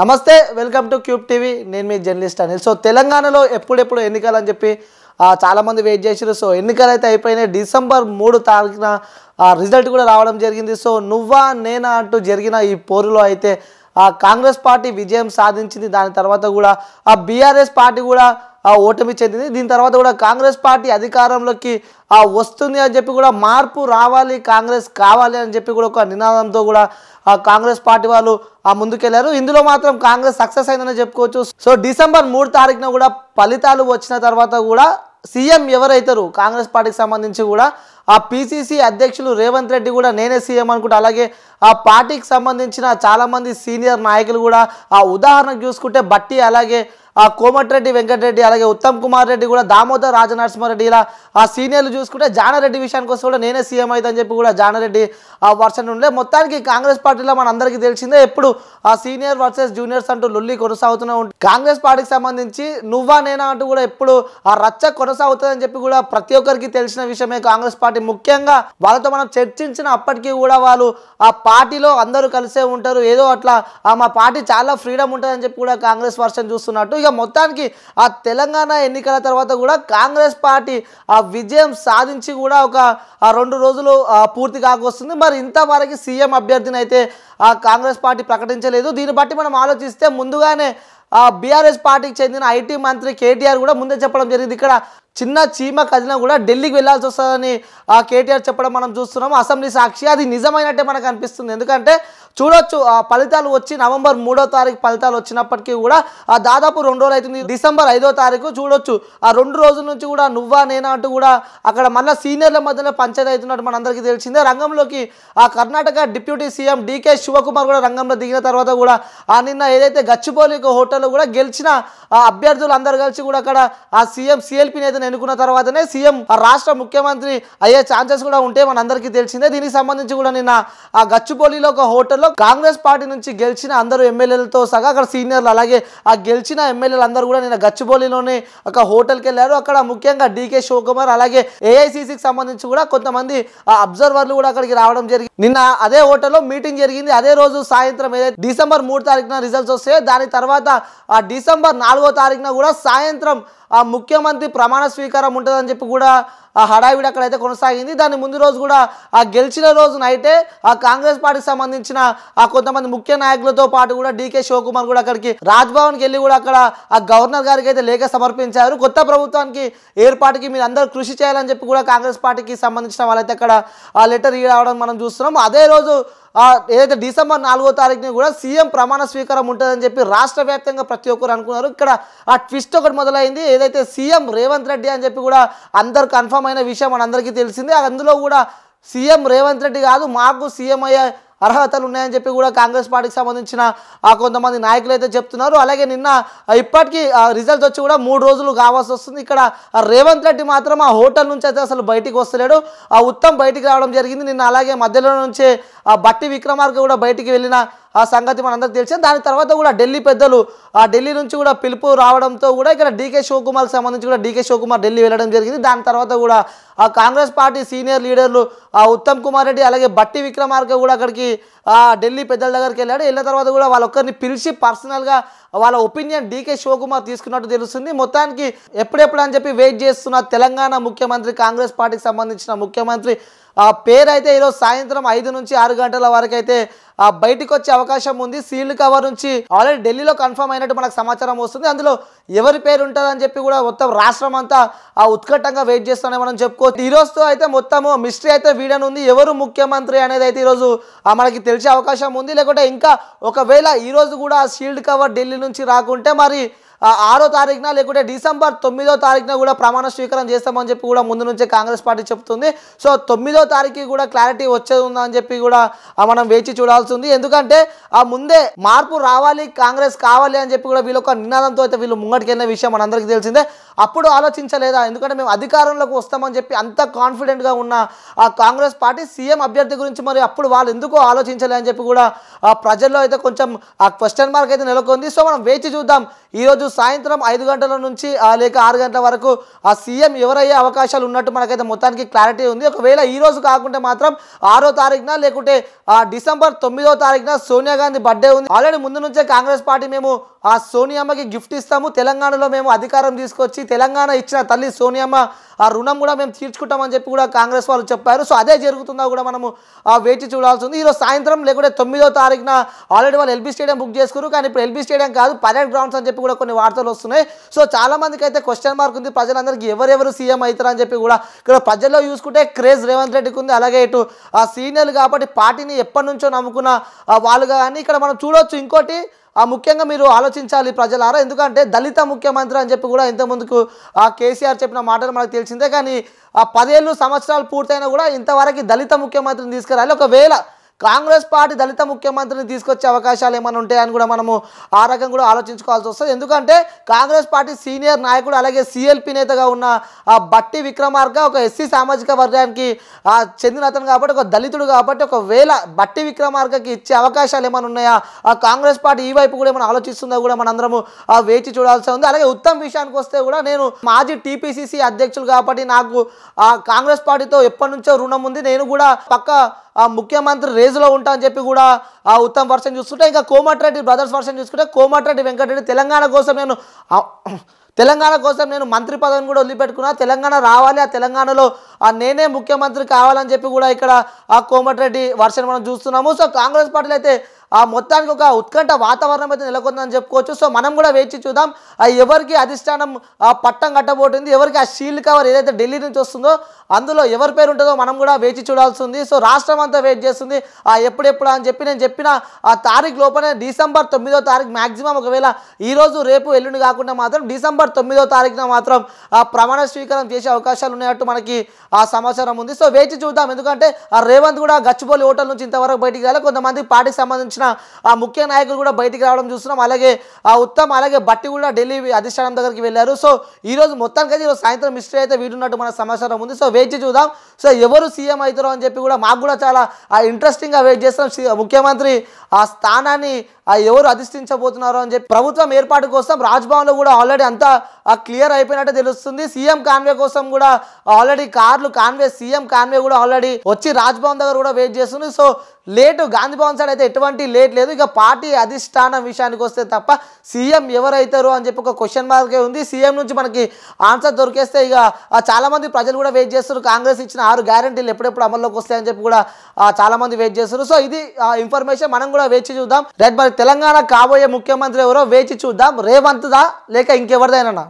నమస్తే welcome to cube TV నేను మీ journalist Anil so తెలంగాణలో ఎప్పుడెప్పుడు ఎన్నికలని చెప్పి చాలామంది వెయిట్ చేసారు సో ఎన్నికలు అయితే అయిపోయినాయి డిసెంబర్ మూడు తారీఖున రిజల్ట్ కూడా రావడం జరిగింది సో నువ్వా నేనా అంటూ జరిగిన ఈ పోరులో అయితే కాంగ్రెస్ పార్టీ విజయం సాధించింది దాని తర్వాత కూడా ఆ బీఆర్ఎస్ పార్టీ కూడా ఆ ఓటమి చెందింది దీని తర్వాత కూడా కాంగ్రెస్ పార్టీ అధికారంలోకి ఆ వస్తుంది అని చెప్పి కూడా మార్పు రావాలి కాంగ్రెస్ కావాలి అని చెప్పి కూడా ఒక నినాదంతో కూడా ఆ కాంగ్రెస్ పార్టీ వాళ్ళు ఆ ముందుకెళ్లారు ఇందులో మాత్రం కాంగ్రెస్ సక్సెస్ అయిందని చెప్పుకోవచ్చు సో డిసెంబర్ మూడు తారీఖున కూడా ఫలితాలు వచ్చిన తర్వాత కూడా సీఎం ఎవరైతారు కాంగ్రెస్ పార్టీకి సంబంధించి కూడా ఆ పీసీసీ అధ్యక్షులు రేవంత్ రెడ్డి కూడా నేనే సీఎం అనుకుంటే అలాగే ఆ పార్టీకి సంబంధించిన చాలామంది సీనియర్ నాయకులు కూడా ఆ ఉదాహరణకు చూసుకుంటే బట్టి అలాగే ఆ కోమటిరెడ్డి వెంకటరెడ్డి అలాగే ఉత్తమ్ కుమార్ రెడ్డి కూడా దామోదర్ రాజనరసింహారెడ్డి ఇలా ఆ సీనియర్లు చూసుకుంటే జానరెడ్డి విషయానికి వస్తే కూడా నేనే సీఎం అవుతాను చెప్పి కూడా జానరెడ్డి ఆ వర్షన్ ఉండే మొత్తానికి కాంగ్రెస్ పార్టీలో మన అందరికీ తెలిసిందే ఎప్పుడు ఆ సీనియర్ వర్సెస్ జూనియర్స్ అంటూ లొల్లి కొనసాగుతూనే ఉంటుంది కాంగ్రెస్ పార్టీకి సంబంధించి నువ్వా నేనా అంటూ కూడా ఎప్పుడు ఆ రచ్చ కొనసాగుతుందని చెప్పి కూడా ప్రతి ఒక్కరికి తెలిసిన విషయమే కాంగ్రెస్ పార్టీ ముఖ్యంగా వాళ్ళతో మనం చర్చించిన అప్పటికీ కూడా వాళ్ళు ఆ పార్టీలో అందరూ కలిసే ఉంటారు ఏదో అట్లా మా పార్టీ చాలా ఫ్రీడమ్ ఉంటుందని చెప్పి కూడా కాంగ్రెస్ వర్షన్ చూస్తున్నట్టు ఇక మొత్తానికి ఆ తెలంగాణ ఎన్నికల తర్వాత కూడా కాంగ్రెస్ పార్టీ ఆ విజయం సాధించి కూడా ఒక రెండు రోజులు పూర్తి కాకొస్తుంది మరి ఇంతవరకు సీఎం అభ్యర్థిని అయితే ఆ కాంగ్రెస్ పార్టీ ప్రకటించలేదు దీన్ని బట్టి మనం ఆలోచిస్తే ముందుగానే బీఆర్ఎస్ పార్టీకి చెందిన ఐటీ మంత్రి కేటీఆర్ కూడా ముందే చెప్పడం జరిగింది ఇక్కడ చిన్న చీమ కదిన కూడా ఢిల్లీకి వెళ్లాల్సి వస్తుందని ఆ కేటీఆర్ చెప్పడం మనం చూస్తున్నాం అసెంబ్లీ సాక్షి అది నిజమైనట్టే మనకు అనిపిస్తుంది ఎందుకంటే చూడొచ్చు ఫలితాలు వచ్చి నవంబర్ మూడో తారీఖు ఫలితాలు వచ్చినప్పటికీ కూడా దాదాపు రెండు రోజులు అవుతుంది డిసెంబర్ ఐదో తారీఖు చూడొచ్చు ఆ రెండు రోజుల నుంచి కూడా నువ్వా నేనా అంటూ కూడా అక్కడ మళ్ళీ సీనియర్ల మధ్యలో పంచాయతీ అవుతున్నట్టు అందరికీ తెలిసిందే రంగంలోకి ఆ కర్ణాటక డిప్యూటీ సీఎం డికే శివకుమార్ కూడా రంగంలో దిగిన తర్వాత కూడా ఆ నిన్న ఏదైతే గచ్చిబౌలి హోటల్లో కూడా గెలిచిన ఆ అభ్యర్థులు అందరు కలిసి కూడా అక్కడ ఆ సీఎం సిఎల్పీ నేతను ఎన్నుకున్న తర్వాతనే సీఎం ఆ రాష్ట్ర ముఖ్యమంత్రి అయ్యే ఛాన్సెస్ కూడా ఉంటే మనందరికీ తెలిసిందే దీనికి సంబంధించి కూడా నిన్న ఆ గచ్చిపోలిలో ఒక హోటల్లో ఎన్నికల్లో కాంగ్రెస్ పార్టీ నుంచి గెలిచిన అందరూ ఎమ్మెల్యేలతో సగా అక్కడ సీనియర్లు అలాగే ఆ గెలిచిన ఎమ్మెల్యేలు అందరూ కూడా నేను గచ్చిబౌలిలోనే ఒక హోటల్కి వెళ్ళారు అక్కడ ముఖ్యంగా డీకే శివకుమార్ అలాగే ఏఐసిసికి సంబంధించి కూడా కొంతమంది అబ్జర్వర్లు కూడా అక్కడికి రావడం జరిగింది నిన్న అదే హోటల్లో మీటింగ్ జరిగింది అదే రోజు సాయంత్రం ఏదైతే డిసెంబర్ మూడు తారీఖున రిజల్ట్స్ వస్తే దాని తర్వాత ఆ డిసెంబర్ నాలుగో తారీఖున కూడా సాయంత్రం ఆ ముఖ్యమంత్రి ప్రమాణ స్వీకారం ఉంటుందని చెప్పి కూడా ఆ హడావిడి అక్కడైతే కొనసాగింది దాని ముందు రోజు కూడా ఆ గెలిచిన అయితే ఆ కాంగ్రెస్ పార్టీకి సంబంధించిన ఆ కొంతమంది ముఖ్య నాయకులతో పాటు కూడా డీకే శివకుమార్ కూడా అక్కడికి రాజ్భవన్కి వెళ్ళి కూడా అక్కడ ఆ గవర్నర్ గారికి అయితే లేఖ సమర్పించారు కొత్త ప్రభుత్వానికి ఏర్పాటుకి మీరు అందరూ కృషి చేయాలని చెప్పి కూడా కాంగ్రెస్ పార్టీకి సంబంధించిన వాళ్ళైతే అక్కడ ఆ లెటర్ రావడం మనం చూస్తున్నాం అదే రోజు ఏదైతే డిసెంబర్ నాలుగో తారీఖుని కూడా సీఎం ప్రమాణ స్వీకారం ఉంటుందని చెప్పి రాష్ట్ర వ్యాప్తంగా ప్రతి ఒక్కరు అనుకున్నారు ఇక్కడ ఆ ట్విస్ట్ ఒకటి మొదలైంది ఏదైతే సీఎం రేవంత్ రెడ్డి అని చెప్పి కూడా అందరు కన్ఫర్మ్ అయిన విషయం మనందరికీ తెలిసింది అందులో కూడా సీఎం రేవంత్ రెడ్డి కాదు మాకు సీఎం అయ్యే అర్హతలు ఉన్నాయని చెప్పి కూడా కాంగ్రెస్ పార్టీకి సంబంధించిన కొంతమంది నాయకులు అయితే చెప్తున్నారు అలాగే నిన్న ఇప్పటికీ రిజల్ట్స్ వచ్చి కూడా మూడు రోజులు కావాల్సి వస్తుంది ఇక్కడ రేవంత్ రెడ్డి మాత్రం ఆ హోటల్ నుంచి అయితే అసలు బయటికి వస్తలేడు ఆ ఉత్తమ్ బయటికి రావడం జరిగింది నిన్న అలాగే మధ్యలో నుంచే ఆ బట్టి విక్రమార్క కూడా బయటికి వెళ్ళిన ఆ సంగతి మనందరికి తెలిసింది దాని తర్వాత కూడా ఢిల్లీ పెద్దలు ఆ ఢిల్లీ నుంచి కూడా పిలుపు రావడంతో కూడా ఇక్కడ డీకే శివకుమార్ సంబంధించి కూడా డీకే శివకుమార్ ఢిల్లీ వెళ్ళడం జరిగింది దాని తర్వాత కూడా ఆ కాంగ్రెస్ పార్టీ సీనియర్ లీడర్లు ఆ ఉత్తమ్ కుమార్ రెడ్డి అలాగే బట్టి విక్రమార్క కూడా అక్కడికి ఢిల్లీ పెద్దల దగ్గరికి వెళ్ళాడు వెళ్ళిన తర్వాత కూడా వాళ్ళొక్కరిని పిలిచి పర్సనల్గా వాళ్ళ ఒపీనియన్ డీకే శివకుమార్ తీసుకున్నట్టు తెలుస్తుంది మొత్తానికి ఎప్పుడెప్పుడు అని చెప్పి వెయిట్ చేస్తున్న తెలంగాణ ముఖ్యమంత్రి కాంగ్రెస్ పార్టీకి సంబంధించిన ముఖ్యమంత్రి ఆ పేరైతే ఈరోజు సాయంత్రం ఐదు నుంచి ఆరు గంటల వరకు అయితే బయటకు వచ్చే అవకాశం ఉంది సీల్డ్ కవర్ నుంచి ఆల్రెడీ ఢిల్లీలో కన్ఫర్మ్ అయినట్టు మనకు సమాచారం వస్తుంది అందులో ఎవరి పేరు ఉంటుందని చెప్పి కూడా మొత్తం రాష్ట్రం అంతా ఆ ఉత్కటంగా వెయిట్ చేస్తానని మనం చెప్పుకోవాలి ఈ రోజుతో అయితే మొత్తము మిస్టరీ అయితే వీడని ఉంది ఎవరు ముఖ్యమంత్రి అనేది అయితే ఈరోజు మనకి తెలిసే అవకాశం ఉంది లేకుంటే ఇంకా ఒకవేళ ఈరోజు కూడా షీల్డ్ కవర్ ఢిల్లీ నుంచి రాకుంటే మరి ఆరో తారీఖున లేకుంటే డిసెంబర్ తొమ్మిదో తారీఖున కూడా ప్రమాణ స్వీకారం చేస్తామని చెప్పి కూడా ముందు నుంచే కాంగ్రెస్ పార్టీ చెప్తుంది సో తొమ్మిదో తారీఖు కూడా క్లారిటీ వచ్చేది ఉందని చెప్పి కూడా మనం వేచి చూడాల్సింది ఎందుకంటే ఆ ముందే మార్పు రావాలి కాంగ్రెస్ కావాలి అని చెప్పి కూడా వీళ్ళొక నినాదంతో అయితే వీళ్ళు ముంగటికెళ్ళిన విషయం మనందరికీ తెలిసిందే అప్పుడు ఆలోచించలేదా ఎందుకంటే మేము అధికారంలోకి వస్తామని చెప్పి అంత కాన్ఫిడెంట్గా ఉన్న ఆ కాంగ్రెస్ పార్టీ సీఎం అభ్యర్థి గురించి మరి అప్పుడు వాళ్ళు ఎందుకు ఆలోచించలే అని చెప్పి కూడా ప్రజల్లో అయితే కొంచెం ఆ క్వశ్చన్ మార్క్ అయితే నెలకొంది సో మనం వేచి చూద్దాం ఈరోజు సాయంత్రం ఐదు గంటల నుంచి లేక ఆరు గంటల వరకు ఆ సీఎం ఎవరయ్యే అవకాశాలు ఉన్నట్టు మనకైతే మొత్తానికి క్లారిటీ ఉంది ఒకవేళ ఈ రోజు కాకుంటే మాత్రం ఆరో తారీఖున లేకుంటే డిసెంబర్ తొమ్మిదో తారీఖున సోనియా గాంధీ బర్త్డే ఉంది ఆల్రెడీ ముందు నుంచే కాంగ్రెస్ పార్టీ మేము ఆ సోనియామ్మకి గిఫ్ట్ ఇస్తాము తెలంగాణలో మేము అధికారం తీసుకొచ్చి తెలంగాణ ఇచ్చిన తల్లి సోనియామ్మ ఆ రుణం కూడా మేము తీర్చుకుంటామని చెప్పి కూడా కాంగ్రెస్ వాళ్ళు చెప్పారు సో అదే జరుగుతుందా కూడా మనము వేచి చూడాల్సి ఉంది ఈరోజు సాయంత్రం లేకుంటే తొమ్మిదో తారీఖున ఆల్రెడీ వాళ్ళు ఎల్బీ స్టేడియం బుక్ చేసుకున్నారు కానీ ఇప్పుడు ఎల్బీ స్టేడియం కాదు పైలట్ గ్రౌండ్స్ అని చెప్పి కూడా కొన్ని వార్తలు వస్తున్నాయి సో చాలామందికి అయితే క్వశ్చన్ మార్క్ ఉంది ప్రజలందరికీ ఎవరెవరు సీఎం అవుతారని చెప్పి కూడా ఇక్కడ ప్రజల్లో చూసుకుంటే క్రేజ్ రేవంత్ రెడ్డికి ఉంది అలాగే ఇటు సీనియర్లు కాబట్టి పార్టీని ఎప్పటి నుంచో నమ్ముకున్న వాళ్ళు కానీ ఇక్కడ మనం చూడవచ్చు ఇంకోటి ఆ ముఖ్యంగా మీరు ఆలోచించాలి ప్రజలారా ఎందుకంటే దళిత ముఖ్యమంత్రి అని చెప్పి కూడా ఇంతకుముందుకు ఆ కేసీఆర్ చెప్పిన మాటలు మనకు తెలిసిందే కానీ ఆ పదేళ్ళు సంవత్సరాలు పూర్తయినా కూడా ఇంతవరకు దళిత ముఖ్యమంత్రిని తీసుకురాలి ఒకవేళ కాంగ్రెస్ పార్టీ దళిత ముఖ్యమంత్రిని తీసుకొచ్చే అవకాశాలు ఏమైనా ఉంటాయని కూడా మనము ఆ రకం కూడా ఆలోచించుకోవాల్సి వస్తుంది ఎందుకంటే కాంగ్రెస్ పార్టీ సీనియర్ నాయకుడు అలాగే సిఎల్పి నేతగా ఉన్న ఆ బట్టి విక్రమార్క ఒక ఎస్సీ సామాజిక వర్గానికి చెందిన అతను కాబట్టి ఒక దళితుడు కాబట్టి ఒకవేళ బట్టి విక్రమార్కకి ఇచ్చే అవకాశాలు ఏమైనా ఉన్నాయా ఆ కాంగ్రెస్ పార్టీ ఈ వైపు కూడా ఏమైనా ఆలోచిస్తుందో కూడా మనందరము వేచి చూడాల్సి ఉంది అలాగే ఉత్తమ్ విషయానికి వస్తే కూడా నేను మాజీ టీపీసీసీ అధ్యక్షులు కాబట్టి నాకు ఆ కాంగ్రెస్ పార్టీతో ఎప్పటి నుంచో రుణం ఉంది నేను కూడా పక్క ఆ ముఖ్యమంత్రి రేజులో ఉంటా అని చెప్పి కూడా ఆ ఉత్తమ్ వర్షన్ చూసుకుంటే ఇంకా కోమటిరెడ్డి బ్రదర్స్ వర్షన్ చూసుకుంటే కోమటిరెడ్డి వెంకటరెడ్డి తెలంగాణ కోసం నేను తెలంగాణ కోసం నేను మంత్రి పదవిని కూడా వదిలిపెట్టుకున్నా తెలంగాణ రావాలి ఆ తెలంగాణలో నేనే ముఖ్యమంత్రి కావాలని చెప్పి కూడా ఇక్కడ ఆ కోమటిరెడ్డి వర్షన్ మనం చూస్తున్నాము సో కాంగ్రెస్ పార్టీలు అయితే ఆ మొత్తానికి ఒక ఉత్కంఠ వాతావరణం అయితే నెలకొందని చెప్పుకోవచ్చు సో మనం కూడా వేచి చూద్దాం ఎవరికి అధిష్టానం పట్టం కట్టబోతుంది ఎవరికి ఆ షీల్డ్ కవర్ ఏదైతే ఢిల్లీ నుంచి వస్తుందో అందులో ఎవరి పేరు ఉంటుందో మనం కూడా వేచి చూడాల్సి ఉంది సో రాష్ట్రం అంతా వెయిట్ చేస్తుంది ఆ ఎప్పుడెప్పుడు అని చెప్పి నేను చెప్పిన ఆ తారీఖు లోపలనే డిసెంబర్ తొమ్మిదో తారీఖు మ్యాక్సిమం ఒకవేళ ఈరోజు రేపు ఎల్లుండి కాకుండా మాత్రం డిసెంబర్ తొమ్మిదో తారీఖున మాత్రం ఆ ప్రమాణ స్వీకారం చేసే అవకాశాలు ఉన్నట్టు మనకి ఆ సమాచారం ఉంది సో వేచి చూద్దాం ఎందుకంటే ఆ రేవంత్ కూడా గచ్చిబోలి హోటల్ నుంచి ఇంతవరకు బయటికి వెళ్ళాలి కొంతమంది పార్టీకి సంబంధించిన ఆ ముఖ్య నాయకులు కూడా బయటికి రావడం చూస్తున్నాం అలాగే ఆ ఉత్తమ్ అలాగే బట్టి కూడా ఢిల్లీ అధిష్టానం దగ్గరికి వెళ్ళారు సో ఈరోజు మొత్తానికైతే ఈరోజు సాయంత్రం మిస్టరీ అయితే వీడున్నట్టు మన సమాచారం ఉంది సో వెయిట్ చూద్దాం సో ఎవరు సీఎం అవుతారో అని చెప్పి కూడా మాకు కూడా చాలా ఇంట్రెస్టింగ్గా వెయిట్ చేస్తాం ముఖ్యమంత్రి ఆ స్థానాన్ని ఎవరు అధిష్ఠించబోతున్నారు అని చెప్పి ప్రభుత్వం ఏర్పాటు కోసం రాజ్భవన్లో కూడా ఆల్రెడీ అంతా క్లియర్ అయిపోయినట్టు తెలుస్తుంది సీఎం కాన్వే కోసం కూడా ఆల్రెడీ కార్లు కాన్వే సీఎం కాన్వే కూడా ఆల్రెడీ వచ్చి రాజ్భవన్ దగ్గర కూడా వెయిట్ చేస్తుంది so late Gandhi Bhavan side అయితే ఎటువంటి లేట్ లేదు ఇక పార్టీ అధిష్టానం విషయానికి వస్తే తప్ప సీఎం ఎవరైతారు అని చెప్పి ఒక క్వశ్చన్ మార్క్ ఉంది సీఎం నుంచి మనకి ఆన్సర్ దొరికేస్తే ఇక చాలామంది ప్రజలు కూడా వెయిట్ చేస్తారు కాంగ్రెస్ ఇచ్చిన ఆరు గ్యారంటీలు ఎప్పుడెప్పుడు అమల్లోకి వస్తాయని చెప్పి కూడా చాలామంది వెయిట్ చేస్తారు సో ఇది ఇన్ఫర్మేషన్ మనం కూడా వేచి చూద్దాం రేపు మరి తెలంగాణ కాబోయే ముఖ్యమంత్రి ఎవరో వేచి చూద్దాం రేవంత్దా లేక ఇంకెవరిదైనా